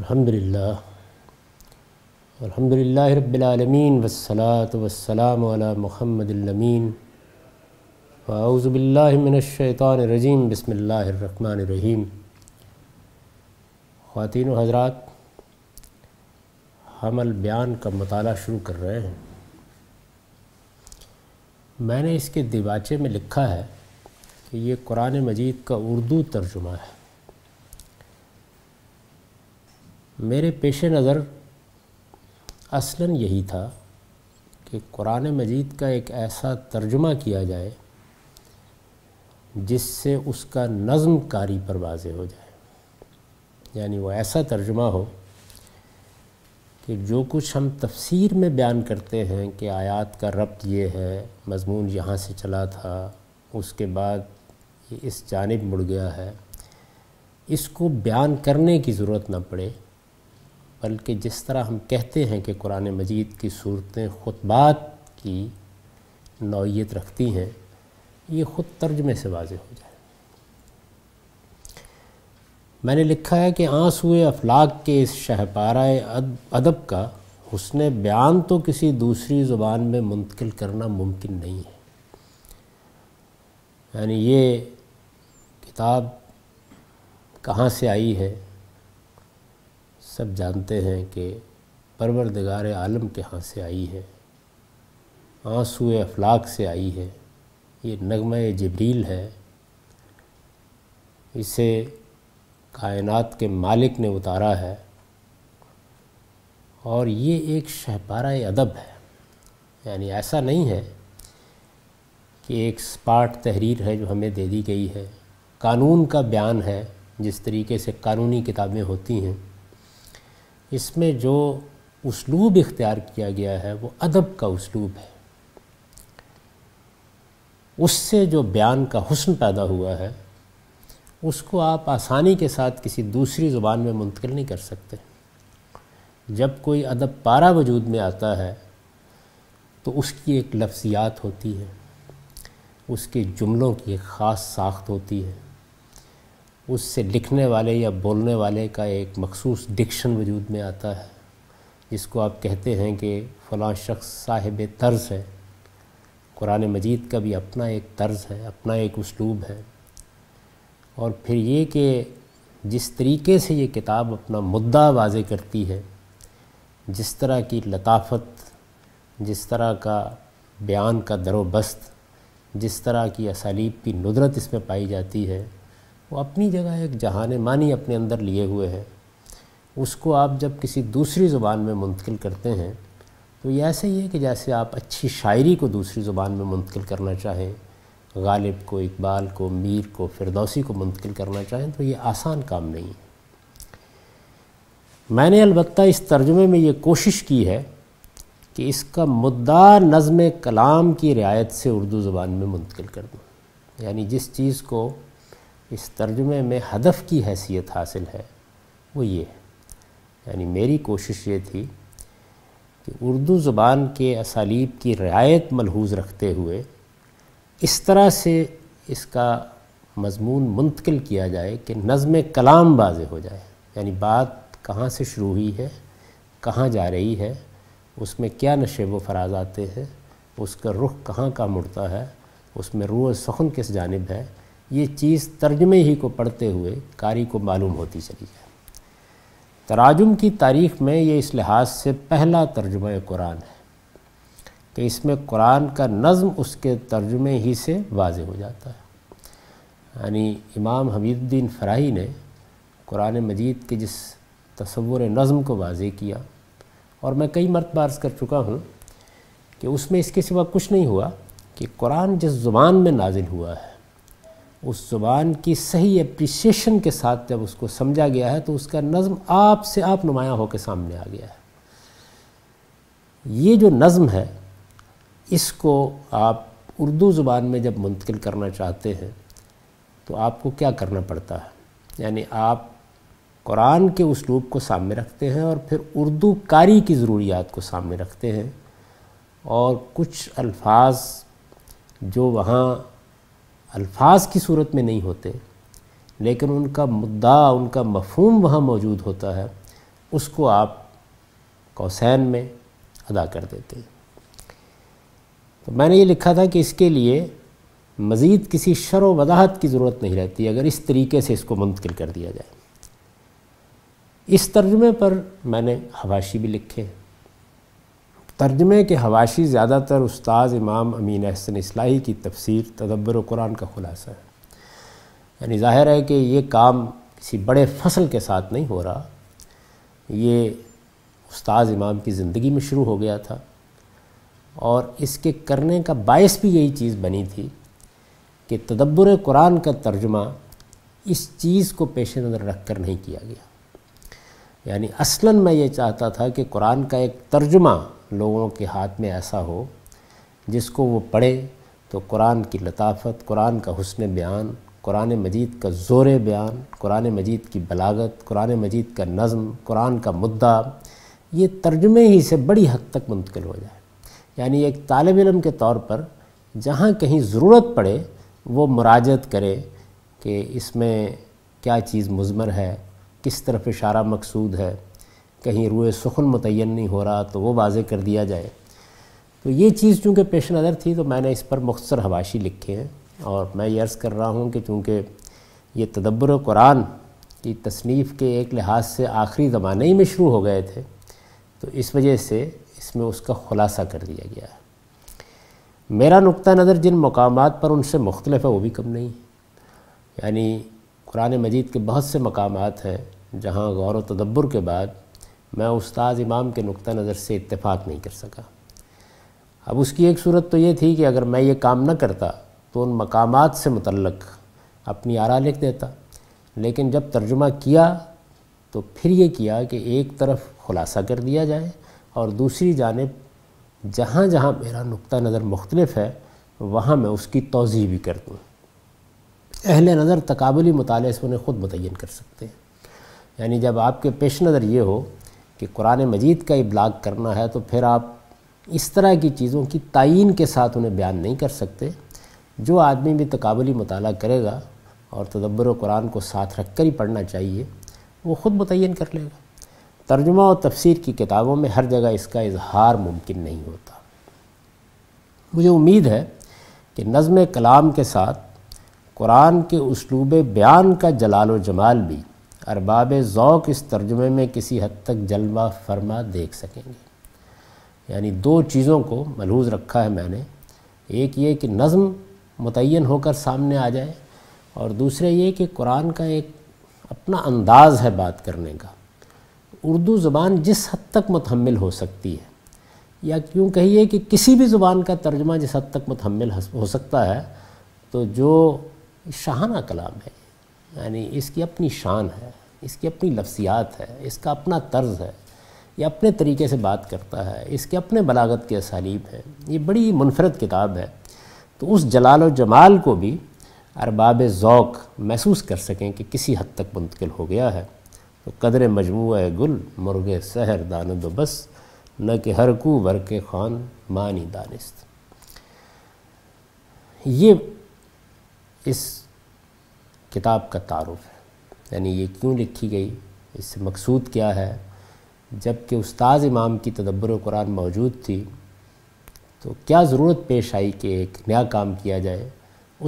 अल्हम्दुलिल्लाह अल्हम्दुलिल्लाह आलमीन वस्सलात वस्सलाम अला रहमानिर रहीम बसमीम ख़वान हज़रात हमल बयान का मताल शुरू कर रहे हैं मैंने इसके दिवाचे में लिखा है कि ये कुरान मजीद का उर्दू तर्जुमा है मेरे पेश नज़र असला यही था कि कुरान मजीद का एक ऐसा तर्जुमा किया जाए जिससे उसका नज़म कारी पर वाज हो जाए यानी वो ऐसा तर्जुमा हो कि जो कुछ हम तफसीर में बयान करते हैं कि आयात का रब्त ये है मजमून यहाँ से चला था उसके बाद ये इस जानब मुड़ गया है इसको बयान करने की ज़रूरत ना पड़े बल्कि जिस तरह हम कहते हैं कि कुरान मजीद की सूरतें खुतबात की नौीयत रखती हैं ये ख़ुद तर्जमे से वाज हो जाए मैंने लिखा है कि आंसुए अफलाक के इस शहपारा अदब का हुसन बयान तो किसी दूसरी ज़ुबान में मुंतकिल करना मुमकिन नहीं है यानी ये किताब कहाँ से आई है सब जानते हैं कि परवरदगार आलम के यहाँ से आई है आंसू अफलाक से आई है ये नगमा जबरील है इसे कायनात के मालिक ने उतारा है और ये एक शहपारा अदब है यानी ऐसा नहीं है कि एक स्पाट तहरीर है जो हमें दे दी गई है कानून का बयान है जिस तरीके से कानूनी किताबें होती हैं इसमें जो उसलूब इख्तियार किया गया है वो अदब का उसलूब है उससे जो बयान का हुस्न पैदा हुआ है उसको आप आसानी के साथ किसी दूसरी ज़ुबान में मुंतकिल नहीं कर सकते जब कोई अदब पारा वजूद में आता है तो उसकी एक लफ्सियात होती है उसके जुमलों की एक ख़ास साख्त होती है उससे लिखने वाले या बोलने वाले का एक मखसूस डिक्शन वजूद में आता है जिसको आप कहते हैं कि फ़लाँ शख्स साहिब तर्ज़ है कुरान मजीद का भी अपना एक तर्ज़ है अपना एक उसलूब है और फिर ये कि जिस तरीके से ये किताब अपना मुद्दा वाज करती है जिस तरह की लताफत जिस तरह का बयान का दरोबस्त जिस तरह की असालीब की नुदरत इसमें पाई जाती है वो अपनी जगह एक जहान मानी अपने अंदर लिए हुए है उसको आप जब किसी दूसरी ज़ुबान में मुंतकिल करते हैं तो ये ऐसा ही है कि जैसे आप अच्छी शायरी को दूसरी ज़ुबान में मुंतकिल करना चाहें गालिब को इकबाल को मीर को फिरदौसी को मुंतकिल करना चाहें तो ये आसान काम नहीं है मैंने अलबत्त इस तर्जुमे में ये कोशिश की है कि इसका मुद्दा नज़म कलाम की रियायत से उर्दू ज़ुबान में मुंतकिल कर दूँ यानी जिस चीज़ को इस तर्जुमे में हदफ की हैसियत हासिल है वो ये है यानी मेरी कोशिश ये थी कि उर्दू ज़बान के असालीब की रियायत मलहूज रखते हुए इस तरह से इसका मजमून मुंतकिल किया जाए कि नज़म कलाम वाज हो जाए यानी बात कहाँ से शुरू हुई है कहाँ जा रही है उसमें क्या नशे व फराज आते हैं उसका रुख कहाँ का मुड़ता है उसमें रूह सखन किस जानब है ये चीज़ तर्जमे ही को पढ़ते हुए कारी को मालूम होती चली है तराजुम की तारीख में ये इस लिहाज से पहला तर्जुम कुरान है कि इसमें कुरान का नज़म उसके तर्जुमे ही से वाज हो जाता है यानी इमाम हमीदुद्दीन फ़राही ने कुरान मजीद के जिस तस्वुर नज़म को वाजे किया और मैं कई मरत अर्ज़ कर चुका हूँ कि उसमें इसके सिवा कुछ नहीं हुआ कि कुरान जिस ज़ुबान में नाजिल हुआ है उस ज़ुबान की सही अप्रिसिएशन के साथ जब उसको समझा गया है तो उसका नज़म आप से आप नुमाया होकर सामने आ गया है ये जो नज़म है इसको आप उर्दू ज़ुबान में जब मुंतकिल करना चाहते हैं तो आपको क्या करना पड़ता है यानी आप कुरान के उसलूब को सामने रखते हैं और फिर उर्दू कारी की ज़रूरियात को सामने रखते हैं और कुछ अल्फाज जो वहाँ अल्फाज की सूरत में नहीं होते लेकिन उनका मुद्दा उनका मफहम वहाँ मौजूद होता है उसको आप कौसैन में अदा कर देते हैं तो मैंने ये लिखा था कि इसके लिए मज़ीद किसी शर व वजाहत की ज़रूरत नहीं रहती अगर इस तरीके से इसको मुंतकिल कर दिया जाए इस तर्जुमे पर मैंने हवाशी भी लिखे तर्जमे के हवाशी ज़्यादातर उस्ताद इमाम अमीन अहसन इसलाही की तफसीर तदब्बर कुरान का खुलासा है यानी ज़ाहिर है कि ये काम किसी बड़े फसल के साथ नहीं हो रहा ये उस्ताद इमाम की ज़िंदगी में शुरू हो गया था और इसके करने का बायस भी यही चीज़ बनी थी कि तदब्बर कुरान का तर्जमा इस चीज़ को पेश नज़र रख कर नहीं किया गया यानी असलन मैं ये चाहता था कि कुरान का एक तर्जुमा लोगों के हाथ में ऐसा हो जिसको वो पढ़े तो कुरान की लताफत कुरान का हसन बयान कुरान मजीद का ज़ोर बयान कुरान मजीद की बलागत कुरान मजीद का नज़म कुरान का मुद्दा ये तर्जमे ही से बड़ी हद तक मुंतकिल हो जाए यानी एक तालब इलम के तौर पर जहाँ कहीं ज़रूरत पड़े वो मुराजत करे कि इसमें क्या चीज़ मुजमर है किस तरफ इशारा मकसूद है कहीं रुए सुखन मुतन नहीं हो रहा तो वो वाजे कर दिया जाए तो ये चीज़ चूँकि पेश नज़र थी तो मैंने इस पर मुख्तर हवाशी लिखे हैं और मैं ये अर्ज़ कर रहा हूँ कि चूँकि ये तदब्बर कुरान की तसनीफ़ के एक लिहाज से आखिरी ज़माने ही में शुरू हो गए थे तो इस वजह से इसमें उसका ख़ुलासा कर दिया गया है मेरा नुक़ नज़र जिन मकाम पर उनसे मुख्तलफ है वो भी कम नहीं यानी कुरान मजीद के बहुत से मकाम हैं जहाँ गौर व तदब्बर के बाद मैं उस्ताद इमाम के नुक़ नज़र से इतफ़ाक़ नहीं कर सका अब उसकी एक सूरत तो ये थी कि अगर मैं ये काम न करता तो उन मकाम से मुतलक अपनी आरा लिख देता लेकिन जब तर्जुमा किया तो फिर ये किया कि एक तरफ खुलासा कर दिया जाए और दूसरी जानब जहाँ जहाँ मेरा नुक़ नज़र मुख्तलफ़ है वहाँ मैं उसकी तोज़ी भी कर दूँ अहल नज़र तकबली मुताले से उन्हें ख़ुद मुतन कर सकते हैं यानी जब आपके पेश नज़र ये हो कि कुरान मजीद का इबलाग करना है तो फिर आप इस तरह की चीज़ों की तयन के साथ उन्हें बयान नहीं कर सकते जो आदमी भी तकबली मताल करेगा और तदब्बर कुरान को साथ रख कर ही पढ़ना चाहिए वो ख़ुद मुतन कर लेगा तर्जुमा और तफसीर की किताबों में हर जगह इसका इजहार मुमकिन नहीं होता मुझे उम्मीद है कि नज़म कलाम के साथ कुरान के उसलूब बयान का जलाल व जमाल भी अरबाब ज़ौक़ इस तर्जुमे में किसी हद तक जलवा फरमा देख सकेंगे यानी दो चीज़ों को मलहूज़ रखा है मैंने एक ये कि नज़म मुतन होकर सामने आ जाए और दूसरे ये कि कुरान का एक अपना अंदाज़ है बात करने का उर्दू ज़बान जिस हद तक मतहमल हो सकती है या क्यों कहिए कि किसी भी ज़ुबान का तर्जमा जिस हद तक मतहमल हो सकता है तो जो शाहाना कलाम है यानी इसकी अपनी शान है इसकी अपनी लफ्सियात है इसका अपना तर्ज है ये अपने तरीके से बात करता है इसके अपने बलागत के असालीब हैं ये बड़ी मुनफरद किताब है तो उस जलाल और जमाल को भी अरबाब ज़ौक़ महसूस कर सकें कि किसी हद तक मुंतकिल हो गया है तो कदर मजमू गुल मुर्ग सहर दानद बस न कि हर कु वर के खान मानी दानिस्त ये इस किताब का तारफ़ है यानी ये क्यों लिखी गई इससे मकसूद क्या है जबकि उस्ताद इमाम की तदब्बर कुरान मौजूद थी तो क्या ज़रूरत पेश आई कि एक नया काम किया जाए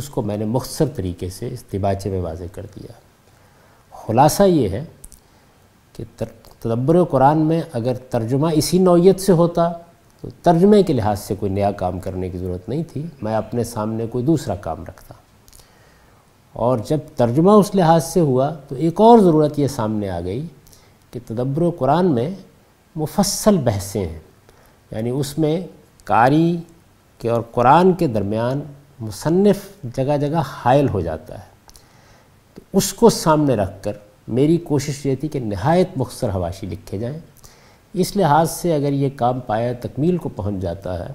उसको मैंने मख्सर तरीके से इस दिबाचे में वाज कर दिया खुलासा ये है कि तदब्बर कुरान में अगर तर्जुमा इसी नौीयत से होता तो तर्जमे के लिहाज से कोई नया काम करने की ज़रूरत नहीं थी मैं अपने सामने कोई दूसरा काम रखता और जब तर्जुमा उस लिहाज से हुआ तो एक और ज़रूरत ये सामने आ गई कि तदब्बर कुरान में मुफसल बहसें हैं यानी उसमें कारी के और कुरान के दरमियान मुसनफ़ जगह जगह हायल हो जाता है तो उसको सामने रख कर मेरी कोशिश ये थी कि नहायत मुख्तर हवाशी लिखे जाएँ इस लिहाज से अगर ये काम पाया तकमील को पहुँच जाता है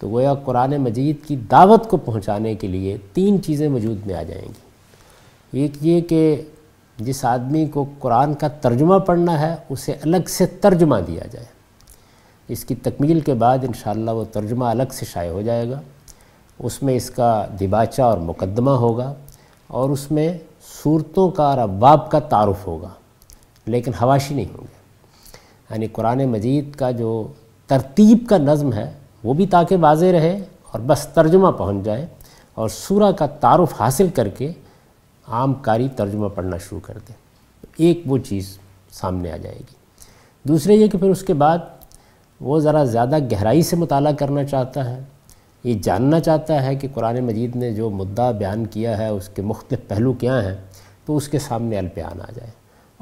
तो गोया कुरान मजीद की दावत को पहुँचाने के लिए तीन चीज़ें वजूद में आ जाएंगी एक ये कि जिस आदमी को कुरान का तर्जुमा पढ़ना है उसे अलग से तर्जुमा दिया जाए इसकी तकमील के बाद इन वो तर्जुमा अलग से शाये हो जाएगा उसमें इसका दिबाचा और मुकदमा होगा और उसमें सूरतों का और अबाब का तारफ़ होगा लेकिन हवाशी नहीं होंगे यानी कुरान मजीद का जो तरतीब का नज़म है वो भी ताकि वाजे रहे और बस तर्जुमा पहुंच जाए और सूरा का तारफ़ हासिल करके आम कारी तर्जुमा पढ़ना शुरू कर दें तो एक वो चीज़ सामने आ जाएगी दूसरे ये कि फिर उसके बाद वो ज़रा ज़्यादा गहराई से मुताल करना चाहता है ये जानना चाहता है कि कुरान मजीद ने जो मुद्दा बयान किया है उसके मुख्तु पहलू क्या हैं तो उसके सामने अल्पयान आ जाए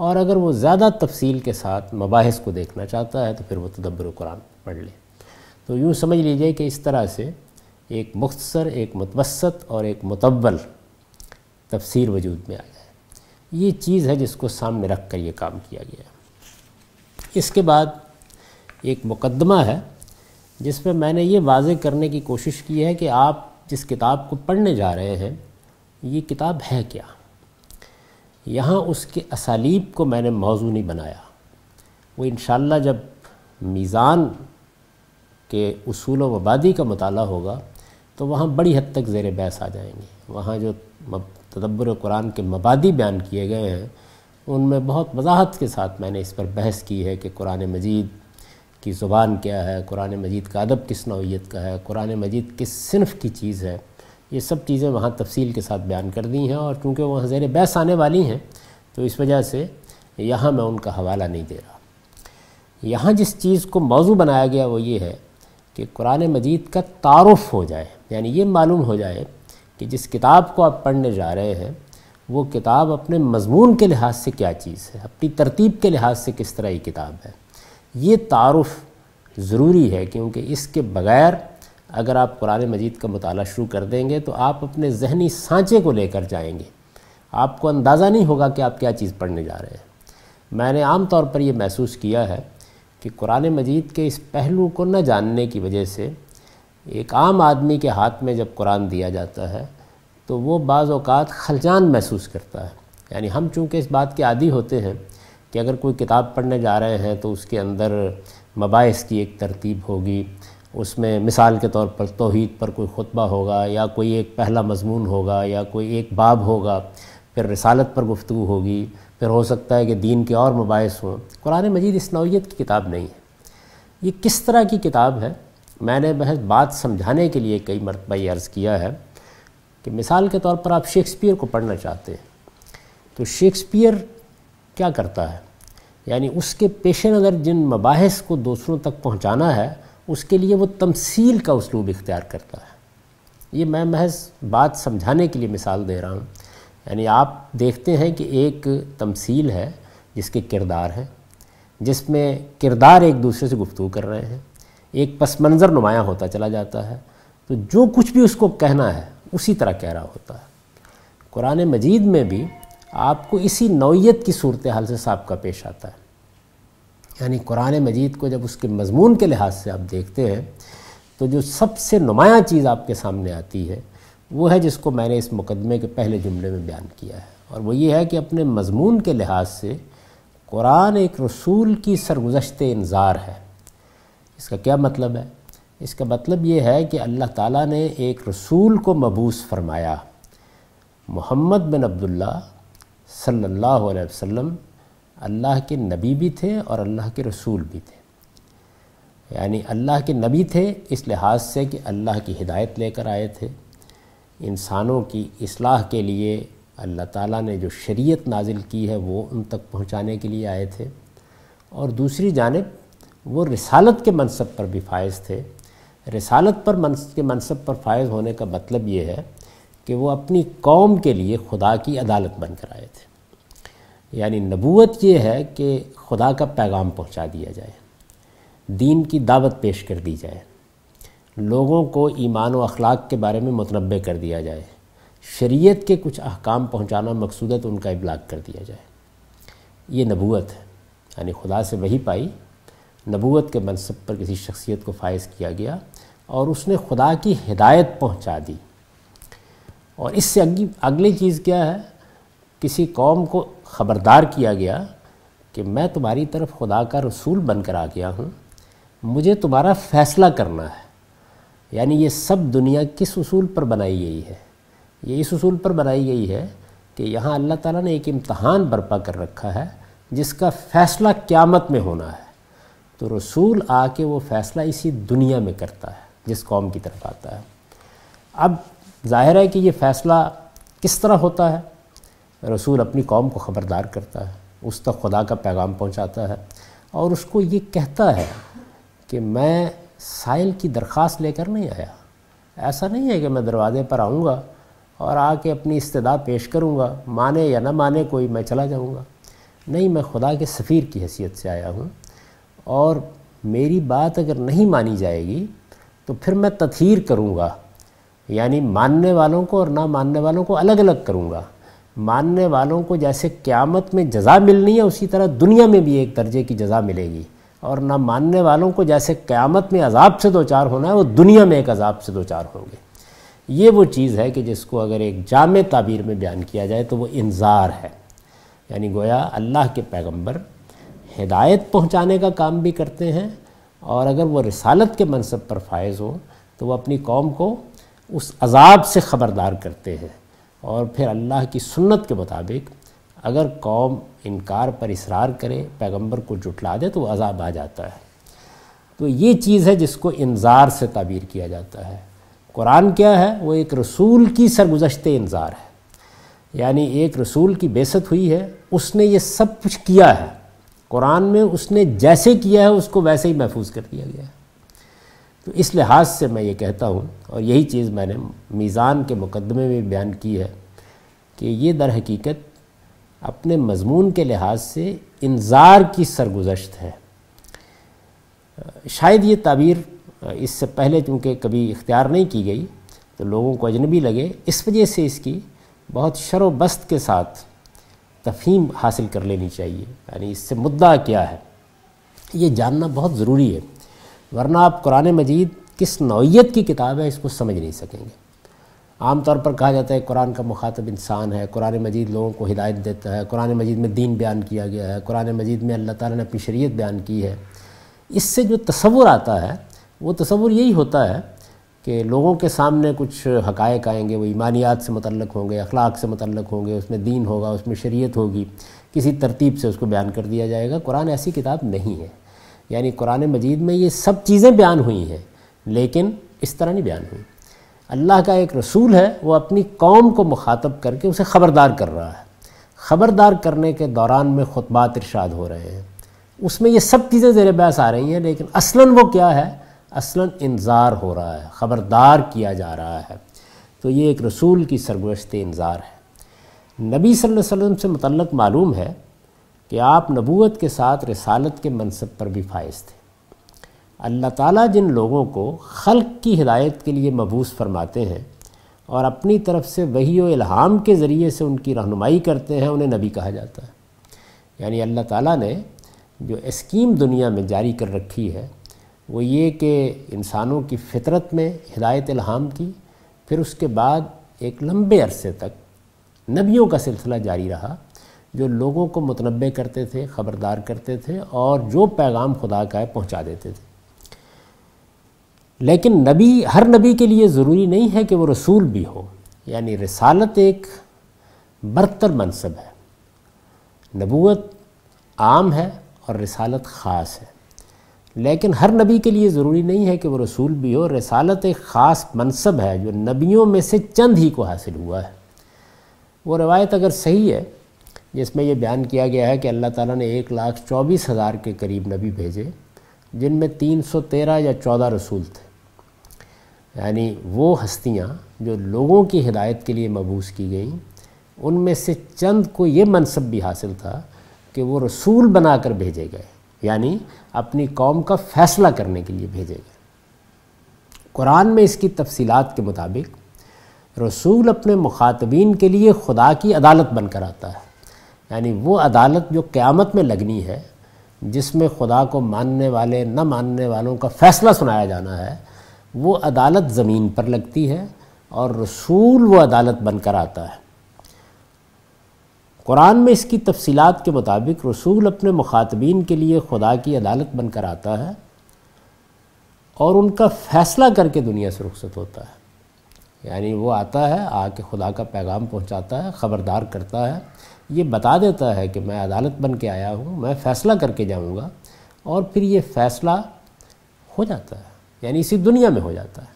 और अगर वो ज़्यादा तफसील के साथ मबास को देखना चाहता है तो फिर वो तदब्बर कुरान पढ़ लें तो यूँ समझ लीजिए कि इस तरह से एक मुख्तर एक मतवसत और एक मतवल तफसीर वजूद में आ जाए ये चीज़ है जिसको सामने रख कर ये काम किया गया इसके बाद एक मुकदमा है जिसमें मैंने ये वाज करने की कोशिश की है कि आप जिस किताब को पढ़ने जा रहे हैं ये किताब है क्या यहाँ उसके असालीब को मैंने मौजू नहीं बनाया वो इन जब मीज़ान के असूल वबादी का मताल होगा तो वहाँ बड़ी हद तक ज़ेर बहस आ जाएंगे वहाँ जो तदब्बर कुरान के मबादी बयान किए गए हैं उनमें बहुत वजाहत के साथ मैंने इस पर बहस की है कि कुरान मजीद की ज़ुबान क्या है कुरान मजीद का अदब किस नौीयत का है कुरान मजीद किस सिनफ की चीज़ है ये सब चीज़ें वहाँ तफसील के साथ बयान कर दी हैं और चूँकि वहाँ ज़ेर बहस आने वाली हैं तो इस वजह से यहाँ मैं उनका हवाला नहीं दे रहा यहाँ जिस चीज़ को मौजू बनाया गया वो ये है कि कुरान मजीद का तारफ़ हो जाए यानी ये मालूम हो जाए कि जिस किताब को आप पढ़ने जा रहे हैं वो किताब अपने मजमून के लिहाज से क्या चीज़ है अपनी तरतीब के लिहाज से किस तरह की किताब है ये तारफ़ ज़रूरी है क्योंकि इसके बग़ैर अगर आप कुरान मजीद का मताल शुरू कर देंगे तो आप अपने जहनी सांचे को लेकर जाएंगे आपको अंदाज़ा नहीं होगा कि आप क्या चीज़ पढ़ने जा रहे हैं मैंने आम तौर पर यह महसूस किया है कि कुरान मजीद के इस पहलू को न जानने की वजह से एक आम आदमी के हाथ में जब कुरान दिया जाता है तो वो बाज़ात खलजान महसूस करता है यानी हम चूँकि इस बात के आदि होते हैं कि अगर कोई किताब पढ़ने जा रहे हैं तो उसके अंदर मबास की एक तरतीब होगी उसमें मिसाल के तौर पर तोहद पर कोई खुतबा होगा या कोई एक पहला मजमून होगा या कोई एक बाब होगा फिर रसालत पर गुफ्तु होगी फिर हो सकता है कि दीन के और मबास हों कुरान मजीद इस नौीयत की किताब नहीं है ये किस तरह की किताब है मैंने बहस बात समझाने के लिए कई मरतबा ये अर्ज़ किया है कि मिसाल के तौर पर आप शेक्सपियर को पढ़ना चाहते हैं तो शेक्सपियर क्या करता है यानी उसके पेश नज़र जिन मबास को दूसरों तक पहुँचाना है उसके लिए वो तमसील का उसलूब इख्तियार करता है ये मैं महज बात समझाने के लिए मिसाल दे रहा हूँ यानी आप देखते हैं कि एक तमसील है जिसके किरदार हैं जिसमें किरदार एक दूसरे से गुफ्तु कर रहे हैं एक पस मंज़र नुमाया होता चला जाता है तो जो कुछ भी उसको कहना है उसी तरह कह रहा होता है कुरान मजीद में भी आपको इसी नौीयत की सूरत हाल से सबका पेश आता है यानी कुरान मजीद को जब उसके मजमून के लिहाज से आप देखते हैं तो जो सबसे नुमाया चीज़ आपके सामने आती है वो है जिसको मैंने इस मुकदमे के पहले जुमले में बयान किया है और वो ये है कि अपने मजमून के लिहाज से कुरान एक रसूल की सरगुजशत इंज़ार है इसका क्या मतलब है इसका मतलब ये है कि अल्लाह ताला ने एक रसूल को मबूस फरमाया मोहम्मद बिन अब्दुल्ला सल्लल्लाहु अलैहि वसल्लम अल्लाह के नबी भी थे और अल्लाह के रसूल भी थे यानी अल्लाह के नबी थे इस लिहाज से कि अल्लाह की हिदायत लेकर आए थे इंसानों की असलाह के लिए अल्लाह ताला ने जो शरीयत नाजिल की है वो उन तक पहुंचाने के लिए आए थे और दूसरी जानब वो रसालत के मनसब पर भी फायज़ थे रसालत पर मन के मनसब पर फायज़ होने का मतलब ये है कि वो अपनी कौम के लिए खुदा की अदालत बनकर आए थे यानी नबूत ये है कि खुदा का पैगाम पहुंचा दिया जाए दीन की दावत पेश कर दी जाए लोगों को ईमान व अखलाक के बारे में मतनबे कर दिया जाए शरीयत के कुछ अहकाम पहुँचाना तो उनका इबलाग कर दिया जाए ये नबूत है यानी खुदा से वही पाई नबूत के मनसब पर किसी शख्सियत को फायज़ किया गया और उसने खुदा की हिदायत पहुंचा दी और इससे अगली अगली चीज़ क्या है किसी कौम को ख़बरदार किया गया कि मैं तुम्हारी तरफ खुदा का रसूल बनकर आ गया हूँ मुझे तुम्हारा फ़ैसला करना है यानी ये सब दुनिया किस उसूल पर बनाई गई है ये इस उसूल पर बनाई गई है कि यहाँ अल्लाह ताला ने एक इम्तहान बर्पा कर रखा है जिसका फ़ैसला क़्यामत में होना है तो रसूल आके वो फ़ैसला इसी दुनिया में करता है जिस कौम की तरफ आता है अब जाहिर है कि ये फ़ैसला किस तरह होता है रसूल अपनी कौम को ख़बरदार करता है उस तक खुदा का पैगाम पहुंचाता है और उसको ये कहता है कि मैं साइल की दरख्वास्त लेकर नहीं आया ऐसा नहीं है कि मैं दरवाज़े पर आऊँगा और आके अपनी इस्तः पेश करूँगा माने या ना माने कोई मैं चला जाऊँगा नहीं मैं खुदा के सफ़ीर की हैसियत से आया हूँ और मेरी बात अगर नहीं मानी जाएगी तो फिर मैं तथीर करूँगा यानी मानने वालों को और ना मानने वालों को अलग अलग करूँगा मानने वालों को जैसे क़्यामत में जजा मिलनी है उसी तरह दुनिया में भी एक दर्जे की जजा मिलेगी और ना मानने वालों को जैसे क़्यामत में अजाब से दो चार होना है वो दुनिया में एक अजाब से दो चार होंगे ये वो चीज़ है कि जिसको अगर एक जाम ताबीर में बयान किया जाए तो वो इंजार है यानी गोया अल्लाह के पैगंबर हिदायत पहुंचाने का काम भी करते हैं और अगर वो रिसालत के मनसब पर फायज़ हो तो वो अपनी कौम को उस अजाब से ख़बरदार करते हैं और फिर अल्लाह की सुन्नत के मुताबिक अगर कौम इनकार पर इसरार करे पैगंबर को जुटला दे तो अज़ाब आ जाता है तो ये चीज़ है जिसको इंजार से ताबीर किया जाता है कुरान क्या है वो एक रसूल की सरगुजशत इंजार है यानी एक रसूल की बेसत हुई है उसने ये सब कुछ किया है कुरान में उसने जैसे किया है उसको वैसे ही महफूज कर दिया गया है तो इस लिहाज से मैं ये कहता हूँ और यही चीज़ मैंने मीज़ान के मुकदमे में बयान की है कि ये दर हकीकत अपने मजमून के लिहाज से इंजार की सरगुजश्त है शायद ये ताबीर इससे पहले चूँकि कभी इख्तियार नहीं की गई तो लोगों को अजनबी लगे इस वजह से इसकी बहुत शर के साथ तफहीम हासिल कर लेनी चाहिए यानी इससे मुद्दा क्या है ये जानना बहुत ज़रूरी है वरना आप कुरान मजीद किस नौीयत की किताब है इसको समझ नहीं सकेंगे आम तौर पर कहा जाता है कुरान का मुखातब इंसान है कुरान मजीद लोगों को हिदायत देता है कुरान मजीद में दीन बयान किया गया है कुरान मजीद में अल्लाह ताला ने अपनी शरीयत बयान की है इससे जो तस्वुर आता है वो तस्वुर यही होता है कि लोगों के सामने कुछ हकायक आएंगे वो ईमानियात से मतलब होंगे अखलाक से मतलब होंगे उसमें दीन होगा उसमें शरीयत होगी किसी तरतीब से उसको बयान कर दिया जाएगा कुरान ऐसी किताब नहीं है यानी कुरान मजीद में ये सब चीज़ें बयान हुई हैं लेकिन इस तरह नहीं बयान हुई अल्लाह का एक रसूल है वो अपनी कौम को मुखातब करके उसे ख़बरदार कर रहा है ख़बरदार करने के दौरान में खुतबात इरशाद हो रहे हैं उसमें ये सब चीज़ें ज़ेर बहस आ रही हैं लेकिन असलन वो क्या है असलन इंतज़ार हो रहा है ख़बरदार किया जा रहा है तो ये एक रसूल की सरगोश्त इंतज़ार है नबी सल अलैहि वसल्लम से मतलब मालूम है कि आप नबूत के साथ रसालत के मनसब पर भी फायज थे अल्लाह ताला जिन लोगों को खल की हिदायत के लिए मबूस फरमाते हैं और अपनी तरफ से वही व इल्हाम के ज़रिए से उनकी रहनुमाई करते हैं उन्हें नबी कहा जाता है यानी अल्लाह ताला ने जो स्कीम दुनिया में जारी कर रखी है वो ये कि इंसानों की फितरत में हिदायत इल्हाम की फिर उसके बाद एक लंबे अरसे तक नबियों का सिलसिला जारी रहा जो लोगों को मतनबे करते थे ख़बरदार करते थे और जो पैगाम खुदा का है पहुँचा देते थे लेकिन नबी हर नबी के लिए ज़रूरी नहीं है कि वो रसूल भी हो यानी रसालत एक बरतर मनसब है नबूत आम है और रसालत ख़ास है लेकिन हर नबी के लिए ज़रूरी नहीं है कि वो रसूल भी हो रसालत एक ख़ास मनसब है जो नबियों में से चंद ही को हासिल हुआ है वो रवायत अगर सही है जिसमें यह बयान किया गया है कि अल्लाह ताला ने एक लाख चौबीस हज़ार के करीब नबी भेजे जिनमें 313 या 14 रसूल थे यानी वो हस्तियाँ जो लोगों की हिदायत के लिए मबूस की गई उनमें से चंद को ये मनसब भी हासिल था कि वो रसूल बना कर भेजे गए यानी अपनी कौम का फ़ैसला करने के लिए भेजे गए कुरान में इसकी तफसीलात के मुताबिक रसूल अपने मुखातबीन के लिए खुदा की अदालत बनकर आता है यानी वो अदालत जो क़्यामत में लगनी है जिसमें खुदा को मानने वाले न मानने वालों का फ़ैसला सुनाया जाना है वो अदालत ज़मीन पर लगती है और रसूल वो अदालत बनकर आता है कुरान में इसकी तफसीलात के मुताबिक रसूल अपने मुखातबीन के लिए खुदा की अदालत बनकर आता है और उनका फ़ैसला करके दुनिया से रुखसत होता है यानी वो आता है आके खुदा का पैगाम पहुंचाता है ख़बरदार करता है ये बता देता है कि मैं अदालत बन के आया हूँ मैं फ़ैसला करके जाऊँगा और फिर ये फ़ैसला हो जाता है यानी इसी दुनिया में हो जाता है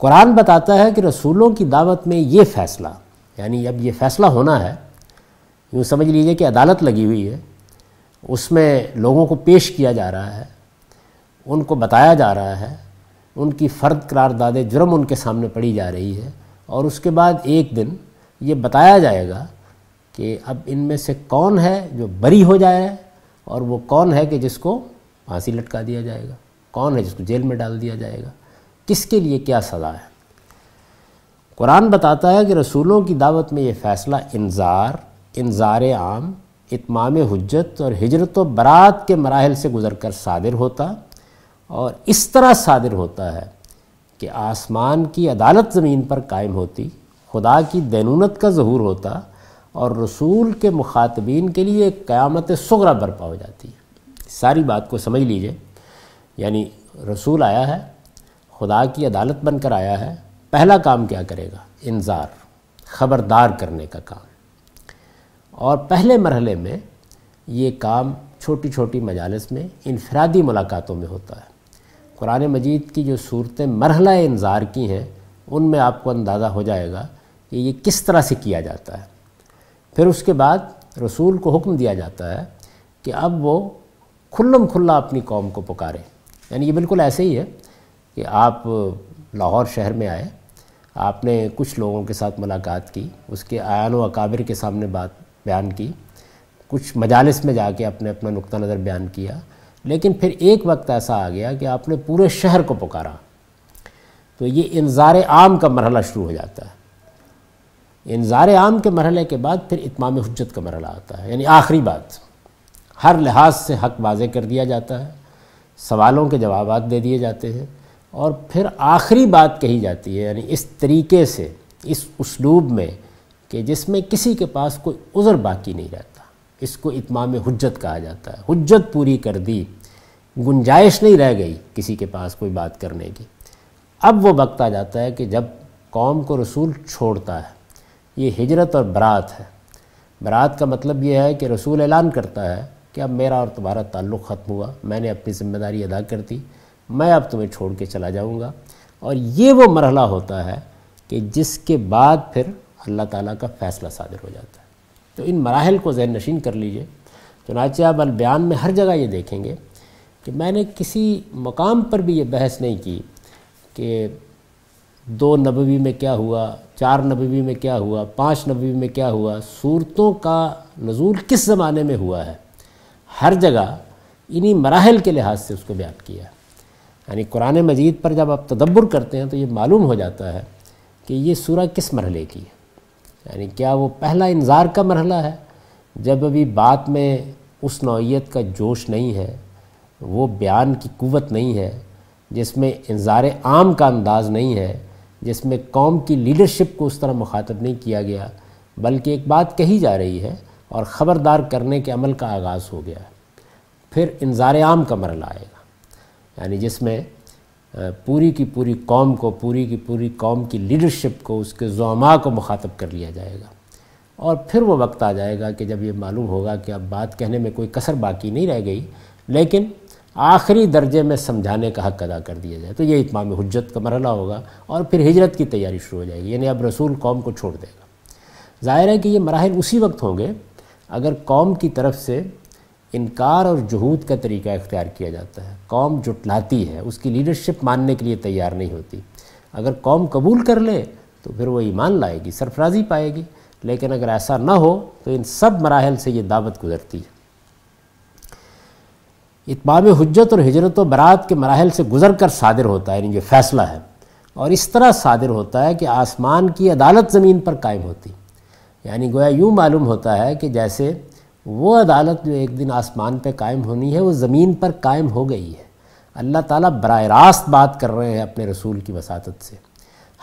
कुरान बताता है कि रसूलों की दावत में ये फ़ैसला यानी अब ये फ़ैसला होना है यूँ समझ लीजिए कि अदालत लगी हुई है उसमें लोगों को पेश किया जा रहा है उनको बताया जा रहा है उनकी फ़र्द करारदाद जुर्म उनके सामने पड़ी जा रही है और उसके बाद एक दिन ये बताया जाएगा कि अब इनमें से कौन है जो बरी हो जाए और वो कौन है कि जिसको फांसी लटका दिया जाएगा कौन है जिसको जेल में डाल दिया जाएगा किसके लिए क्या सज़ा है कुरान बताता है कि रसूलों की दावत में ये फ़ैसला इंजार इंजार आम इतमाम हजत और हजरत व बरात के मराहल से गुजर कर सादिर होता और इस तरह सादिर होता है कि आसमान की अदालत ज़मीन पर कायम होती खुदा की दैनूनत का जहूर होता और रसूल के मुखातबीन के लिए क़्यामत सगरा बर्पा हो जाती है सारी बात को समझ लीजिए यानी रसूल आया है खुदा की अदालत बनकर आया है पहला काम क्या करेगा इंजार ख़बरदार करने का काम और पहले मरहले में ये काम छोटी छोटी मजालस में इनफरादी मुलाकातों में होता है कुरान मजीद की जो सूरतें मरहला इंजार की हैं उनमें आपको अंदाज़ा हो जाएगा कि ये किस तरह से किया जाता है फिर उसके बाद रसूल को हुक्म दिया जाता है कि अब वो खुल्लम खुल्ला अपनी कौम को पुकारे यानी ये बिल्कुल ऐसे ही है कि आप लाहौर शहर में आए आपने कुछ लोगों के साथ मुलाकात की उसके आयान व अकाबिर के सामने बात बयान की कुछ मजालस में जाके अपने अपना नुक़ः नज़र बयान किया लेकिन फिर एक वक्त ऐसा आ गया कि आपने पूरे शहर को पुकारा तो ये इंजार आम का मरहला शुरू हो जाता है इंजार आम के मरहले के बाद फिर इतमाम हजत का मरहला आता है यानी आखिरी बात हर लिहाज से हक वाजे कर दिया जाता है सवालों के जवाब दे दिए जाते हैं और फिर आखिरी बात कही जाती है यानी इस तरीके से इस उसलूब में कि जिसमें किसी के पास कोई उज़र बाकी नहीं रहता इसको इतमाम हजत कहा जाता है हजत पूरी कर दी गुंजाइश नहीं रह गई किसी के पास कोई बात करने की अब वो वक्त आ जाता है कि जब कौम को रसूल छोड़ता है ये हिजरत और बरात है बरात का मतलब ये है कि रसूल ऐलान करता है कि अब मेरा और तुम्हारा ताल्लुक़ ख़त्म हुआ मैंने अपनी ज़िम्मेदारी अदा कर दी मैं अब तुम्हें छोड़ के चला जाऊँगा और ये वो मरहला होता है कि जिसके बाद फिर अल्लाह ताला का फ़ैसला सादिर हो जाता है तो इन मराहल को जहन नशीन कर लीजिए चुनाचे आप बयान में हर जगह ये देखेंगे कि मैंने किसी मकाम पर भी ये बहस नहीं की कि दो नबवी में क्या हुआ चार नबवी में क्या हुआ पाँच नबवी में क्या हुआ सूरतों का नज़ूल किस ज़माने में हुआ है हर जगह इन्हीं मराहल के लिहाज से उसको बयान किया यानी कुरान मजीद पर जब आप तदब्बर करते हैं तो ये मालूम हो जाता है कि ये सूरह किस मरहले की है यानी क्या वो पहला इंतज़ार का मरहला है जब अभी बात में उस नौीयत का जोश नहीं है वो बयान की कुवत नहीं है जिसमें इंतज़ार आम का अंदाज़ नहीं है जिसमें कौम की लीडरशिप को उस तरह मुखातब नहीं किया गया बल्कि एक बात कही जा रही है और ख़बरदार करने के अमल का आगाज़ हो गया है फिर इंजार आम का मरला आएगा यानी जिसमें पूरी की पूरी कौम को पूरी की पूरी कौम की लीडरशिप को उसके जुमा को मुखातब कर लिया जाएगा और फिर वो वक्त आ जाएगा कि जब ये मालूम होगा कि अब बात कहने में कोई कसर बाकी नहीं रह गई लेकिन आखिरी दर्जे में समझाने का हक अदा कर दिया जाए तो ये इतमाम हजरत का मरला होगा और फिर हिजरत की तैयारी शुरू हो जाएगी यानी अब रसूल कौम को छोड़ देगा ज़ाहिर है कि ये मराहल उसी वक्त होंगे अगर कौम की तरफ से इनकार और जहूद का तरीका इख्तियार किया जाता है कौम जुटलाती है उसकी लीडरशिप मानने के लिए तैयार नहीं होती अगर कौम कबूल कर ले तो फिर वो ईमान लाएगी सरफराजी पाएगी लेकिन अगर ऐसा ना हो तो इन सब मराहल से ये दावत गुजरती है इतमाम हजरत और हजरत व बरात के मराहल से गुजर कर सादिर होता है यानी जो फैसला है और इस तरह सादिर होता है कि आसमान की अदालत ज़मीन पर कायम होती यानी गोया यूँ मालूम होता है कि जैसे वो अदालत जो एक दिन आसमान पे कायम होनी है वो ज़मीन पर कायम हो गई है अल्लाह ताला बर रास्त बात कर रहे हैं अपने रसूल की वसात से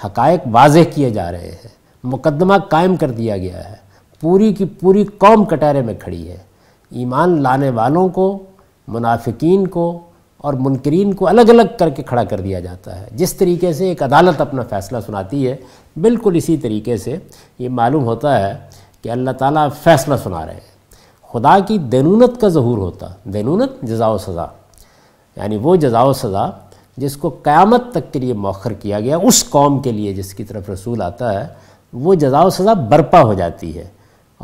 हकायक वाजे किए जा रहे हैं मुकदमा कायम कर दिया गया है पूरी की पूरी कौम कटारे में खड़ी है ईमान लाने वालों को मुनाफिकीन को और मुनकरीन को अलग अलग करके खड़ा कर दिया जाता है जिस तरीके से एक अदालत अपना फ़ैसला सुनाती है बिल्कुल इसी तरीके से ये मालूम होता है कि अल्लाह ताला फ़ैसला सुना रहे हैं खुदा की दैनूनत का ज़हूर होता दैनूनत जजाव सज़ा यानी वो जजाव सज़ा जिसको क़्यामत तक के लिए मौखर किया गया उस कौम के लिए जिसकी तरफ रसूल आता है वो जजाव सज़ा बर्पा हो जाती है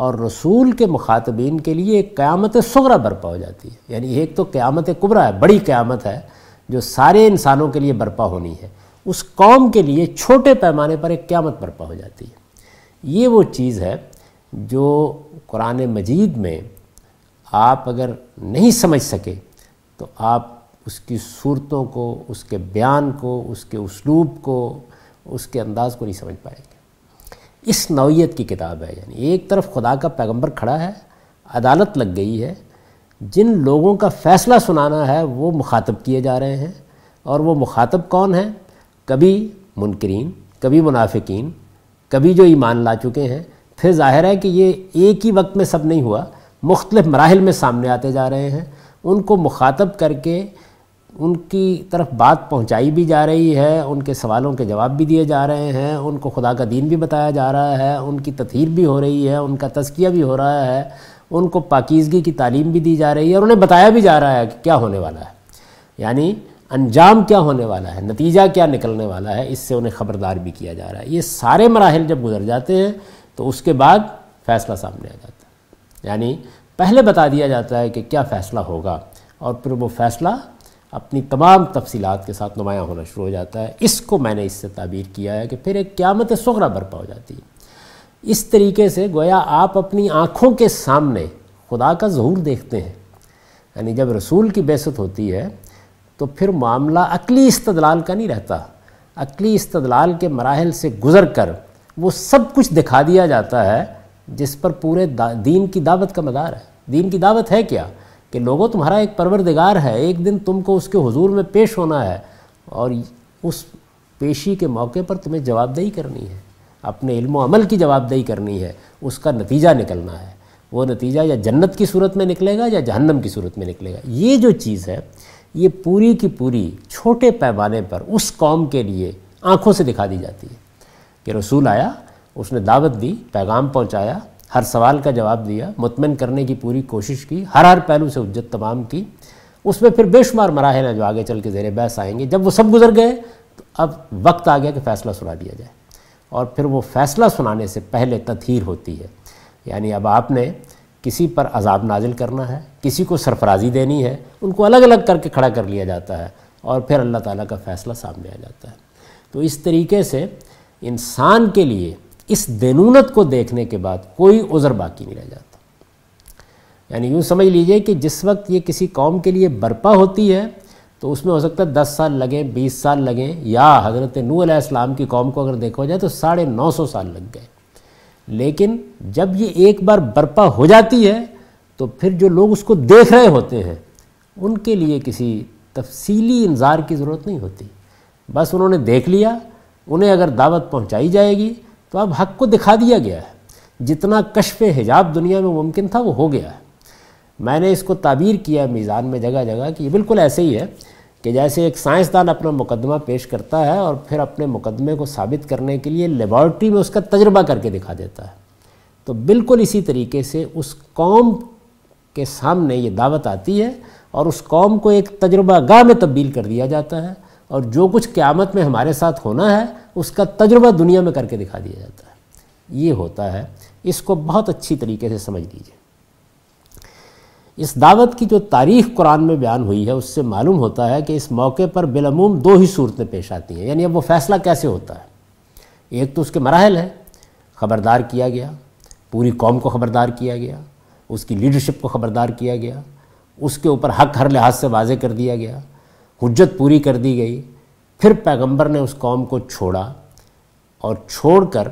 और रसूल के मुखातबीन के लिए एक क़्यामत सगरा बर्पा हो जाती है यानी एक तो क़्यामत कुबरा है बड़ी क़्यामत है जो सारे इंसानों के लिए बर्पा होनी है उस कौम के लिए छोटे पैमाने पर एक क़्यामत बर्पा हो जाती है ये वो चीज़ है जो कुरान मजीद में आप अगर नहीं समझ सके तो आप उसकी सूरतों को उसके बयान को उसके उसलूब को उसके अंदाज को नहीं समझ पाएंगे इस नौीयत की किताब है यानी एक तरफ खुदा का पैगंबर खड़ा है अदालत लग गई है जिन लोगों का फ़ैसला सुनाना है वो मुखातब किए जा रहे हैं और वो मुखातब कौन है कभी मुनकरीन कभी मुनाफिकीन कभी जो ईमान ला चुके हैं फिर जाहिर है कि ये एक ही वक्त में सब नहीं हुआ मुख्तलिफ मराहल में सामने आते जा रहे हैं उनको मुखातब करके उनकी तरफ बात पहुँचाई भी जा रही है उनके सवालों के जवाब भी दिए जा रहे हैं उनको खुदा का दीन भी बताया जा रहा है उनकी तथहर भी हो रही है उनका तस्किया भी हो रहा है उनको पाकिजगी की तालीम भी दी जा रही है और उन्हें बताया भी जा रहा है कि क्या होने वाला है यानी अंजाम क्या होने वाला है नतीजा क्या निकलने वाला है इससे उन्हें ख़बरदार भी किया जा रहा है ये सारे मराहल जब गुजर जाते हैं तो उसके बाद फ़ैसला सामने आ जाता है यानी पहले बता दिया जाता है कि क्या फ़ैसला होगा और फिर वो फ़ैसला अपनी तमाम तफसीत के साथ नुमायाँ होना शुरू हो जाता है इसको मैंने इससे ताबीर किया है कि फिर एक क्यामत सगरा बर्पा हो जाती है इस तरीके से गोया आप अपनी आँखों के सामने खुदा का ज़हूर देखते हैं यानी जब रसूल की बेसत होती है तो फिर मामला अकली इस्तलाल का नहीं रहता अकली इस्तलाल के मराहल से गुज़र कर वो सब कुछ दिखा दिया जाता है जिस पर पूरे दीन की दावत का मदार है दीन की दावत है क्या कि लोगों तुम्हारा एक परवरदिगार है एक दिन तुमको उसके हुजूर में पेश होना है और उस पेशी के मौके पर तुम्हें जवाबदेही करनी है अपने इल्म अमल की जवाबदेही करनी है उसका नतीजा निकलना है वो नतीजा या जन्नत की सूरत में निकलेगा या जहन्नम की सूरत में निकलेगा ये जो चीज़ है ये पूरी की पूरी छोटे पैमाने पर उस कौम के लिए आँखों से दिखा दी जाती है कि रसूल आया उसने दावत दी पैगाम पहुंचाया हर सवाल का जवाब दिया मुतमिन करने की पूरी कोशिश की हर हर पहलू से उज्जत तमाम की उसमें फिर बेशुमार मराहल हैं जो आगे चल के जेर बहस आएंगे जब वो सब गुजर गए तो अब वक्त आ गया कि फ़ैसला सुना दिया जाए और फिर वो फ़ैसला सुनाने से पहले तथहीर होती है यानी अब आपने किसी पर अजाब नाजिल करना है किसी को सरफराजी देनी है उनको अलग अलग करके खड़ा कर लिया जाता है और फिर अल्लाह ताला का फ़ैसला सामने आ जाता है तो इस तरीके से इंसान के लिए इस दैनूनत को देखने के बाद कोई उज़र बाकी नहीं रह जाता यानी यूँ समझ लीजिए कि जिस वक्त ये किसी कौम के लिए बर्पा होती है तो उसमें हो सकता है दस साल लगें बीस साल लगें या हज़रत नू इस्लाम की कौम को अगर देखा जाए तो साढ़े नौ सौ साल लग गए लेकिन जब ये एक बार बर्पा हो जाती है तो फिर जो लोग उसको देख रहे होते हैं उनके लिए किसी तफसीली इंतज़ार की ज़रूरत नहीं होती बस उन्होंने देख लिया उन्हें अगर दावत पहुंचाई जाएगी तो अब हक को दिखा दिया गया है जितना कशफ हिजाब दुनिया में मुमकिन था वो हो गया है मैंने इसको ताबीर किया मीज़ान में जगह जगह कि बिल्कुल ऐसे ही है कि जैसे एक साइंसदान अपना मुकदमा पेश करता है और फिर अपने मुकदमे को साबित करने के लिए लेबॉर्ट्री में उसका तजर्बा करके दिखा देता है तो बिल्कुल इसी तरीके से उस कौम के सामने ये दावत आती है और उस कौम को एक गाह में तब्दील कर दिया जाता है और जो कुछ क़्यामत में हमारे साथ होना है उसका तजुर्बा दुनिया में करके दिखा दिया जाता है ये होता है इसको बहुत अच्छी तरीके से समझ लीजिए इस दावत की जो तारीख कुरान में बयान हुई है उससे मालूम होता है कि इस मौके पर बिलमूम दो ही सूरतें पेश आती हैं यानी अब वो फ़ैसला कैसे होता है एक तो उसके मराहल हैं ख़बरदार किया गया पूरी कौम को ख़बरदार किया गया उसकी लीडरशिप को ख़बरदार किया गया उसके ऊपर हक हर लिहाज से वाजे कर दिया गया हजत पूरी कर दी गई फिर पैगंबर ने उस कौम को छोड़ा और छोड़कर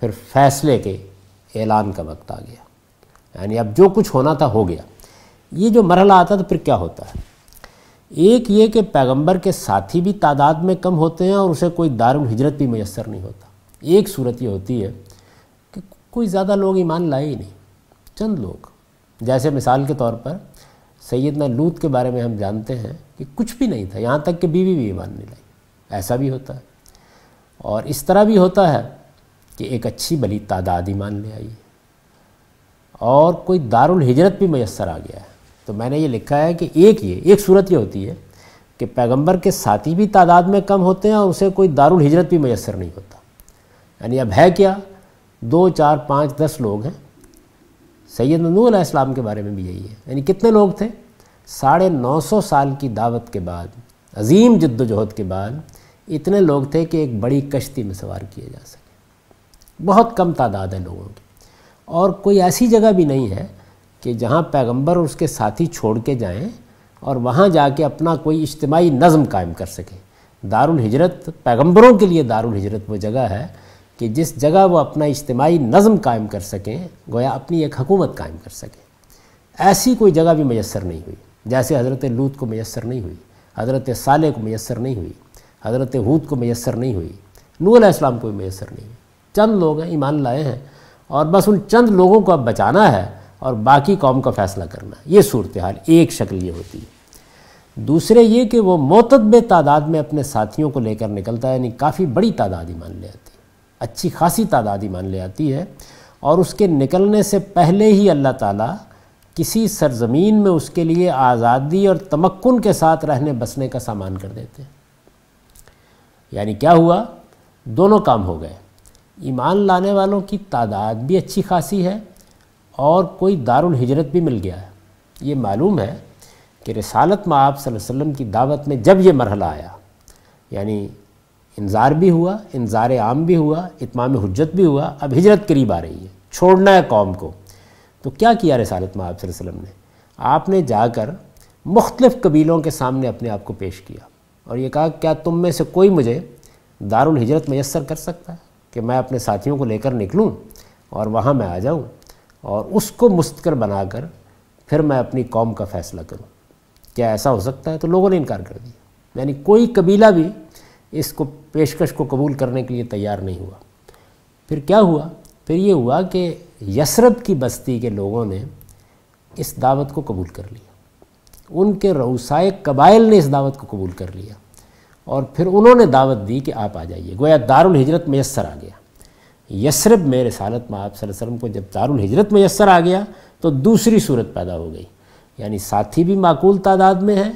फिर फैसले के ऐलान का वक्त आ गया यानी अब जो कुछ होना था हो गया ये जो मरहला आता तो फिर क्या होता है एक ये कि पैगंबर के साथी भी तादाद में कम होते हैं और उसे कोई दारुल हिजरत भी मैसर नहीं होता एक सूरत ये होती है कि कोई ज़्यादा लोग ईमान लाए ही नहीं चंद लोग जैसे मिसाल के तौर पर सैदना लूत के बारे में हम जानते हैं कि कुछ भी नहीं था यहाँ तक कि बीवी भी ईमान नहीं लाई ऐसा भी होता है और इस तरह भी होता है कि एक अच्छी बड़ी तादाद ईमान ले आई और कोई दारुल हिजरत भी मैसर आ गया है तो मैंने ये लिखा है कि एक ये एक सूरत ये होती है कि पैगंबर के साथी भी तादाद में कम होते हैं और उसे कोई दारुल हिजरत भी मैसर नहीं होता यानी अब है क्या दो चार पाँच दस लोग हैं सैयद नूल इस्लाम के बारे में भी यही है यानी कितने लोग थे साढ़े नौ सौ साल की दावत के बाद अजीम जद्दोजहद के बाद इतने लोग थे कि एक बड़ी कश्ती में सवार किए जा सके बहुत कम तादाद है लोगों की और कोई ऐसी जगह भी नहीं है कि जहाँ पैगंबर और उसके साथी छोड़ के जाएँ और वहाँ जाके अपना कोई इज्तमाही नज़म कायम कर सकें दारुल हिजरत पैगंबरों के लिए दारुल हिजरत वो जगह है कि जिस जगह वो अपना इज्तमाही नज़म कायम कर सकें गोया अपनी एक हकूमत कायम कर सकें ऐसी कोई जगह भी मैसर नहीं हुई जैसे हज़रत लूत को मैसर नहीं हुई हज़रत साले को मैसर नहीं हुई हज़रत हूद को मैसर नहीं हुई नूह इस्लाम को भी मैसर नहीं हुई चंद लोग हैं ईमान लाए हैं और बस उन चंद लोगों को अब बचाना है और बाकी कौम का फैसला करना ये सूरत हाल एक शक्ल ये होती है दूसरे ये कि वो मोतब तादाद में अपने साथियों को लेकर निकलता है यानी काफ़ी बड़ी तादाद ही मान ले आती है अच्छी खासी तादाद ही मान ले आती है और उसके निकलने से पहले ही अल्लाह ताला किसी सरजमीन में उसके लिए आज़ादी और तमक्न के साथ रहने बसने का सामान कर देते हैं यानी क्या हुआ दोनों काम हो गए ईमान लाने वालों की तादाद भी अच्छी खासी है और कोई दारुल हिजरत भी मिल गया है ये मालूम है कि रसालत में आप वसल्लम की दावत में जब ये मरहला आया यानी इंजार भी हुआ इंजार आम भी हुआ इतमाम हजरत भी हुआ अब हिजरत करीब आ रही है छोड़ना है कौम को तो क्या किया रसालत में आप वसल्लम ने आपने जाकर मुख्तलिफ़ कबीलों के सामने अपने आप को पेश किया और ये कहा क्या तुम में से कोई मुझे दारुल हिजरत मैसर कर सकता है कि मैं अपने साथियों को लेकर निकलूं और वहाँ मैं आ जाऊं और उसको मुस्तकर बनाकर फिर मैं अपनी कौम का फ़ैसला करूं क्या ऐसा हो सकता है तो लोगों ने इनकार कर दिया यानी कोई कबीला भी इसको पेशकश को कबूल करने के लिए तैयार नहीं हुआ फिर क्या हुआ फिर ये हुआ कि यसरत की बस्ती के लोगों ने इस दावत को कबूल कर लिया उनके रऊसाए कबाइल ने इस दावत को कबूल कर लिया और फिर उन्होंने दावत दी कि आप आ जाइए गोया दारुल हिजरत मैसर आ गया यसरब में रसालत में आप वसल्लम को जब दारुल हिजरत मैसर आ गया तो दूसरी सूरत पैदा हो गई यानी साथी भी माकूल तादाद में है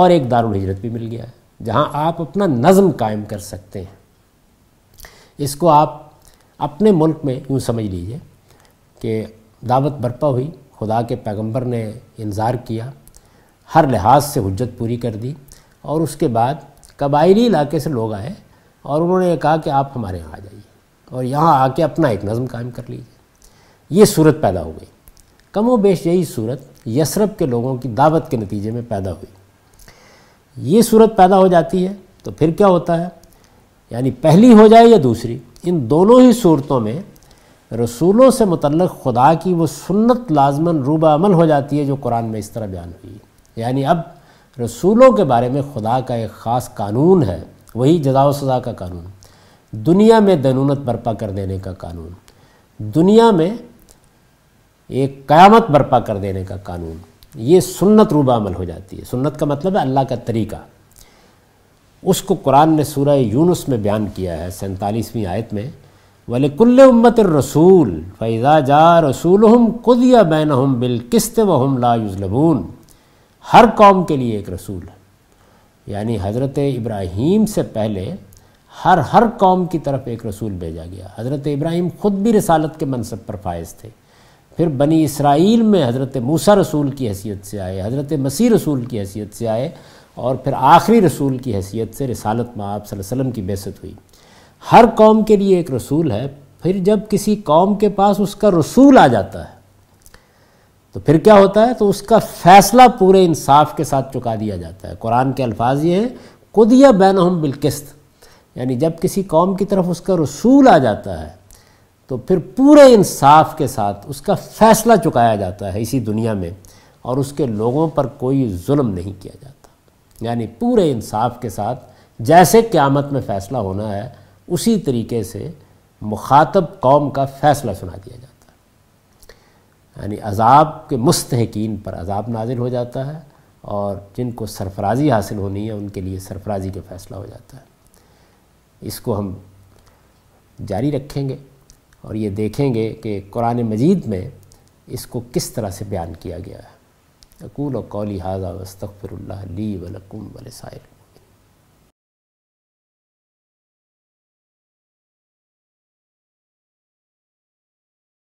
और एक दारुल हिजरत भी मिल गया है जहाँ आप अपना नज़म कायम कर सकते हैं इसको आप अपने मुल्क में यूँ समझ लीजिए कि दावत बर्पा हुई खुदा के पैगंबर ने इंतज़ार किया हर लिहाज से हजत पूरी कर दी और उसके बाद कबायली इलाके से लोग आए और उन्होंने कहा कि आप हमारे यहाँ आ जाइए और यहाँ आके अपना एक नज़म कायम कर लीजिए ये सूरत पैदा हो गई कम बेश यही सूरत यसरब के लोगों की दावत के नतीजे में पैदा हुई ये सूरत पैदा हो जाती है तो फिर क्या होता है यानी पहली हो जाए या दूसरी इन दोनों ही सूरतों में रसूलों से मतलब खुदा की वो सुन्नत लाजमन रूबा अमल हो जाती है जो कुरान में इस तरह बयान हुई यानी अब रसूलों के बारे में खुदा का एक ख़ास कानून है वही जदाव सज़ा का कानून दुनिया में दनूनत बर्पा कर देने का कानून दुनिया में एक क़यामत बर्पा कर देने का कानून ये सुन्नत रूबा अमल हो जाती है सुन्नत का मतलब है अल्लाह का तरीका उसको कुरान ने सूर यूनुस में बयान किया है सैंतालीसवीं आयत में वाले कुल्ले उम्मत रसूल फ़ैज़ा जा रसूल हम कुदिया बैन हम बिलकस्त व हम लाजलबून हर कौम के लिए एक रसूल है यानी हज़रत इब्राहीम से पहले हर हर कौम की तरफ एक रसूल भेजा गया हज़रत इब्राहीम ख़ुद भी रसालत के मनसब पर फायज थे फिर बनी इसराइल में हज़रत मूसा रसूल की हैसियत से आए हज़रत मसीह रसूल की हैसियत से आए और फिर आखिरी रसूल की हैसियत से रसालत में आप वसम की बेसत हुई हर कौम के लिए एक रसूल है फिर जब किसी कौम के पास उसका रसूल आ जाता है तो फिर क्या होता है तो उसका फ़ैसला पूरे इंसाफ के साथ चुका दिया जाता है कुरान के अल्फाज ये हैं बैन हम बिलकस्त यानी जब किसी कौम की तरफ उसका रसूल आ जाता है तो फिर पूरे इंसाफ के साथ उसका फ़ैसला चुकाया जाता है इसी दुनिया में और उसके लोगों पर कोई जुल्म नहीं किया जाता यानी पूरे इंसाफ के साथ जैसे क़्यामत में फ़ैसला होना है उसी तरीके से मुखातब कौम का फ़ैसला सुना दिया जाता है यानी अजाब के मुस्तकिन पर अजाब नाजिल हो जाता है और जिनको सरफराजी हासिल होनी है उनके लिए सरफराजी का फ़ैसला हो जाता है इसको हम जारी रखेंगे और ये देखेंगे कि कुरान मजीद में इसको किस तरह से बयान किया गया है अकूल कौली हाजा वस्तफ़िर ली वलकुम वलसायर